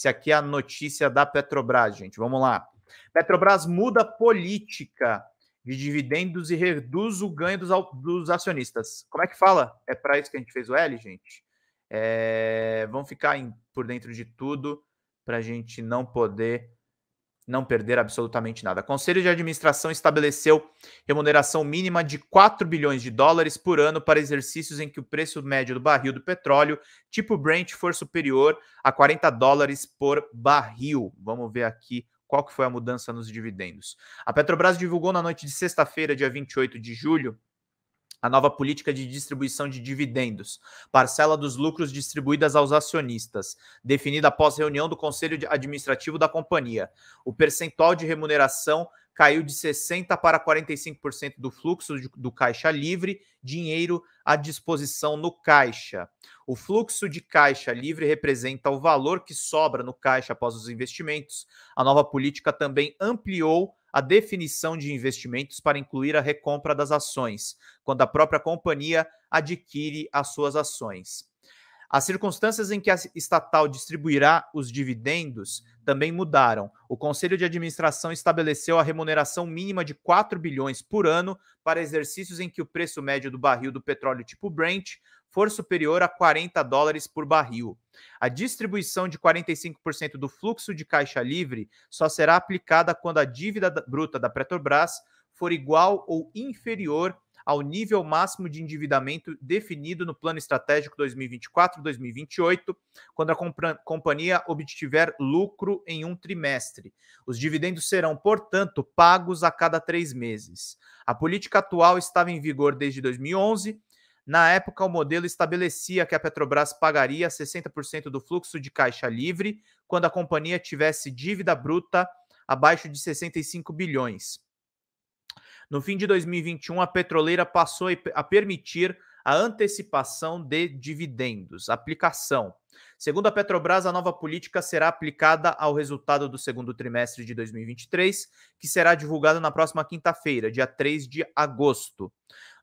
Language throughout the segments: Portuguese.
Se aqui é a notícia da Petrobras, gente. Vamos lá. Petrobras muda política de dividendos e reduz o ganho dos, dos acionistas. Como é que fala? É para isso que a gente fez o L, gente? É, vamos ficar em, por dentro de tudo para a gente não poder não perder absolutamente nada. O Conselho de Administração estabeleceu remuneração mínima de 4 bilhões de dólares por ano para exercícios em que o preço médio do barril do petróleo, tipo Brent, for superior a 40 dólares por barril. Vamos ver aqui qual que foi a mudança nos dividendos. A Petrobras divulgou na noite de sexta-feira, dia 28 de julho, a nova política de distribuição de dividendos, parcela dos lucros distribuídas aos acionistas, definida após reunião do Conselho Administrativo da companhia. O percentual de remuneração caiu de 60% para 45% do fluxo do caixa livre, dinheiro à disposição no caixa. O fluxo de caixa livre representa o valor que sobra no caixa após os investimentos. A nova política também ampliou a definição de investimentos para incluir a recompra das ações, quando a própria companhia adquire as suas ações. As circunstâncias em que a estatal distribuirá os dividendos também mudaram. O Conselho de Administração estabeleceu a remuneração mínima de 4 bilhões por ano para exercícios em que o preço médio do barril do petróleo tipo Brent for superior a 40 dólares por barril. A distribuição de 45% do fluxo de caixa livre só será aplicada quando a dívida bruta da Petrobras for igual ou inferior ao nível máximo de endividamento definido no Plano Estratégico 2024-2028, quando a companhia obtiver lucro em um trimestre. Os dividendos serão, portanto, pagos a cada três meses. A política atual estava em vigor desde 2011 na época, o modelo estabelecia que a Petrobras pagaria 60% do fluxo de caixa livre quando a companhia tivesse dívida bruta abaixo de 65 bilhões. No fim de 2021, a petroleira passou a permitir a antecipação de dividendos, aplicação. Segundo a Petrobras, a nova política será aplicada ao resultado do segundo trimestre de 2023, que será divulgado na próxima quinta-feira, dia 3 de agosto.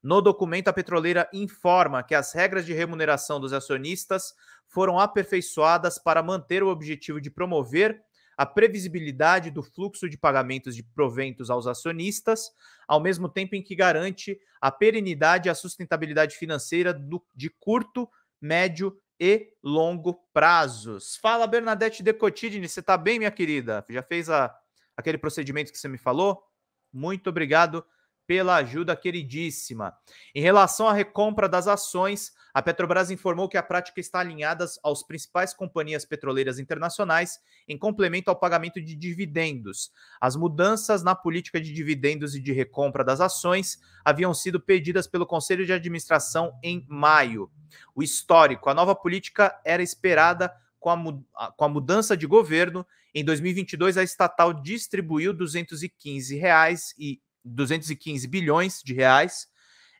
No documento, a petroleira informa que as regras de remuneração dos acionistas foram aperfeiçoadas para manter o objetivo de promover a previsibilidade do fluxo de pagamentos de proventos aos acionistas, ao mesmo tempo em que garante a perenidade e a sustentabilidade financeira do, de curto, médio e longo prazos. Fala, Bernadette Decotidini, você está bem, minha querida? Já fez a, aquele procedimento que você me falou? Muito obrigado pela ajuda queridíssima. Em relação à recompra das ações, a Petrobras informou que a prática está alinhada aos principais companhias petroleiras internacionais, em complemento ao pagamento de dividendos. As mudanças na política de dividendos e de recompra das ações haviam sido pedidas pelo Conselho de Administração em maio. O histórico, a nova política era esperada com a, mudança de governo, em 2022 a estatal distribuiu R$ 215,00 e 215 bilhões de reais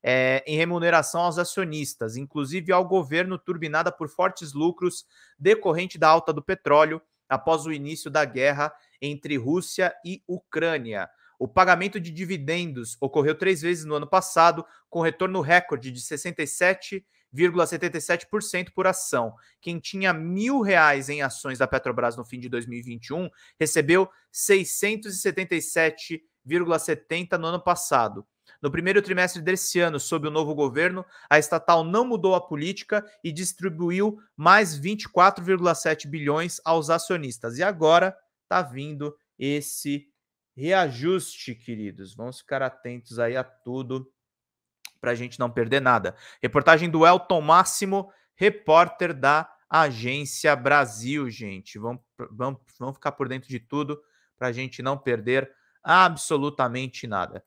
é, em remuneração aos acionistas, inclusive ao governo turbinada por fortes lucros decorrente da alta do petróleo após o início da guerra entre Rússia e Ucrânia. O pagamento de dividendos ocorreu três vezes no ano passado, com retorno recorde de 67,77% por ação. Quem tinha mil reais em ações da Petrobras no fim de 2021 recebeu 677 0,70 no ano passado. No primeiro trimestre desse ano, sob o novo governo, a estatal não mudou a política e distribuiu mais 24,7 bilhões aos acionistas. E agora está vindo esse reajuste, queridos. Vamos ficar atentos aí a tudo para a gente não perder nada. Reportagem do Elton Máximo, repórter da Agência Brasil, gente. Vamos, vamos, vamos ficar por dentro de tudo para a gente não perder nada Absolutamente nada.